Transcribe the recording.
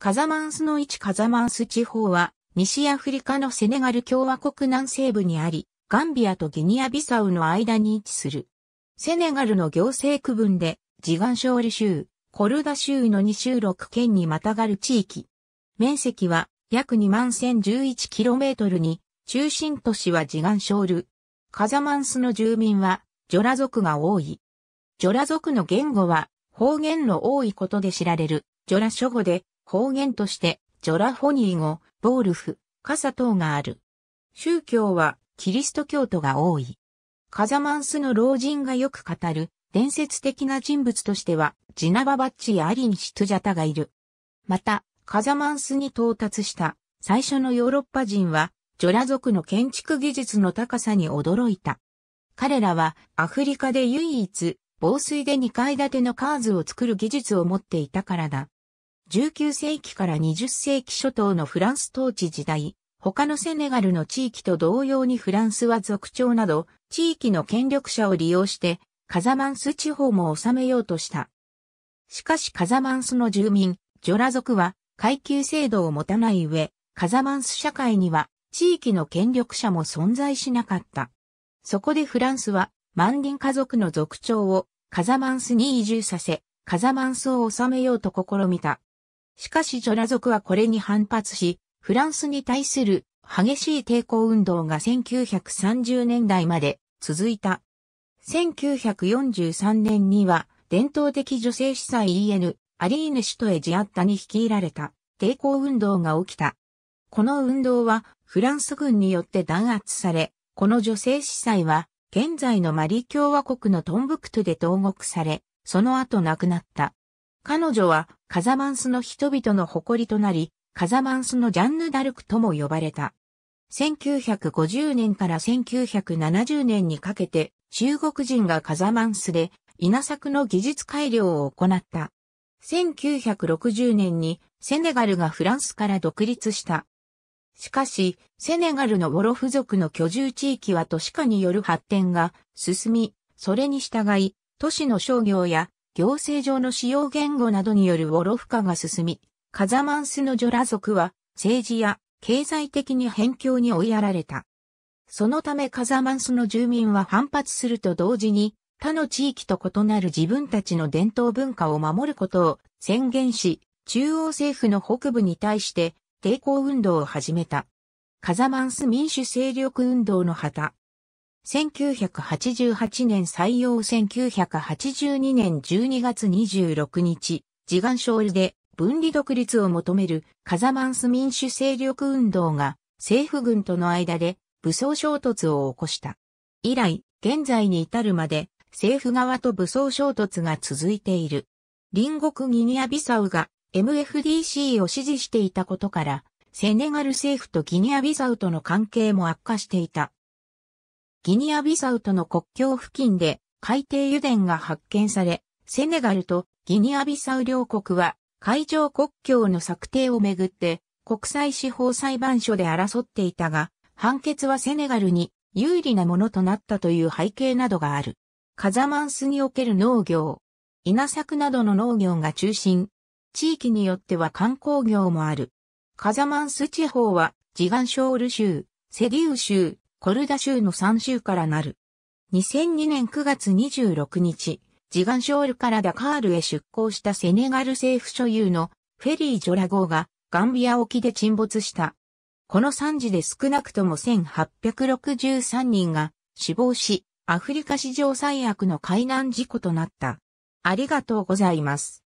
カザマンスの位置カザマンス地方は、西アフリカのセネガル共和国南西部にあり、ガンビアとギニアビサウの間に位置する。セネガルの行政区分で、ジガンショール州、コルダ州の2州6県にまたがる地域。面積は約 21,011km に、中心都市はジガンショール。カザマンスの住民は、ジョラ族が多い。ジョラ族の言語は、方言の多いことで知られる、ジョラ諸語で、方言として、ジョラフォニー語、ボールフ、カサ等がある。宗教は、キリスト教徒が多い。カザマンスの老人がよく語る、伝説的な人物としては、ジナババッチやアリン・シトジャタがいる。また、カザマンスに到達した最初のヨーロッパ人は、ジョラ族の建築技術の高さに驚いた。彼らはアフリカで唯一防水で2階建てのカーズを作る技術を持っていたからだ。19世紀から20世紀初頭のフランス統治時代、他のセネガルの地域と同様にフランスは族長など、地域の権力者を利用して、カザマンス地方も治めようとした。しかしカザマンスの住民、ジョラ族は階級制度を持たない上、カザマンス社会には地域の権力者も存在しなかった。そこでフランスは万人家族の族長をカザマンスに移住させ、カザマンスを治めようと試みた。しかしジョラ族はこれに反発し、フランスに対する激しい抵抗運動が1930年代まで続いた。1943年には伝統的女性司祭 EN アリーヌ首都エジアッタに率いられた抵抗運動が起きた。この運動はフランス軍によって弾圧され、この女性司祭は現在のマリ共和国のトンブクトゥで投獄され、その後亡くなった。彼女はカザマンスの人々の誇りとなり、カザマンスのジャンヌ・ダルクとも呼ばれた。1950年から1970年にかけて中国人がカザマンスで稲作の技術改良を行った。1960年にセネガルがフランスから独立した。しかし、セネガルのウォロフ族の居住地域は都市化による発展が進み、それに従い、都市の商業や行政上の使用言語などによるウォロフ化が進み、カザマンスのジョラ族は政治や経済的に辺境に追いやられた。そのためカザマンスの住民は反発すると同時に、他の地域と異なる自分たちの伝統文化を守ることを宣言し、中央政府の北部に対して抵抗運動を始めた。カザマンス民主勢力運動の旗。1988年採用1982年12月26日、自願ルで分離独立を求めるカザマンス民主勢力運動が政府軍との間で武装衝突を起こした。以来、現在に至るまで政府側と武装衝突が続いている。隣国ギニアビサウが MFDC を支持していたことから、セネガル政府とギニアビサウとの関係も悪化していた。ギニアビサウとの国境付近で海底油田が発見され、セネガルとギニアビサウ両国は海上国境の策定をめぐって国際司法裁判所で争っていたが、判決はセネガルに有利なものとなったという背景などがある。カザマンスにおける農業、稲作などの農業が中心、地域によっては観光業もある。カザマンス地方は、ジガンショール州、セディウ州、コルダ州の3州からなる。2002年9月26日、ジガンショールからダカールへ出港したセネガル政府所有のフェリー・ジョラ号がガンビア沖で沈没した。この惨事で少なくとも1863人が死亡し、アフリカ史上最悪の海難事故となった。ありがとうございます。